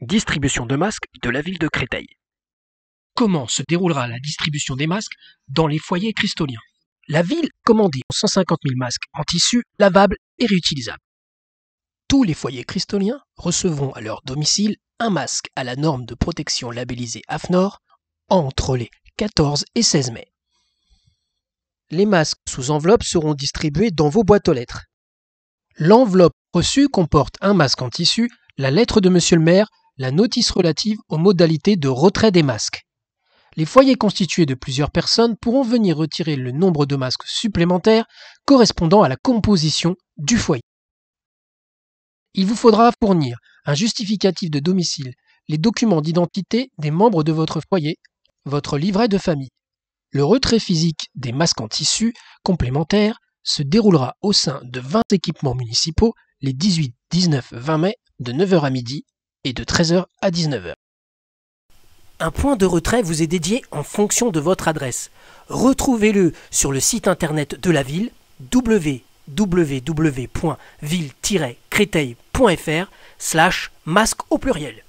Distribution de masques de la ville de Créteil. Comment se déroulera la distribution des masques dans les foyers cristoliens La ville commandait 150 000 masques en tissu lavables et réutilisables. Tous les foyers cristoliens recevront à leur domicile un masque à la norme de protection labellisée AFNOR entre les 14 et 16 mai. Les masques sous enveloppe seront distribués dans vos boîtes aux lettres. L'enveloppe reçue comporte un masque en tissu, la lettre de Monsieur le maire, la notice relative aux modalités de retrait des masques. Les foyers constitués de plusieurs personnes pourront venir retirer le nombre de masques supplémentaires correspondant à la composition du foyer. Il vous faudra fournir un justificatif de domicile, les documents d'identité des membres de votre foyer, votre livret de famille. Le retrait physique des masques en tissu complémentaires se déroulera au sein de 20 équipements municipaux les 18, 19, 20 mai de 9h à midi et de 13h à 19h. Un point de retrait vous est dédié en fonction de votre adresse. Retrouvez-le sur le site internet de la ville www.ville-créteil.fr slash masque au pluriel.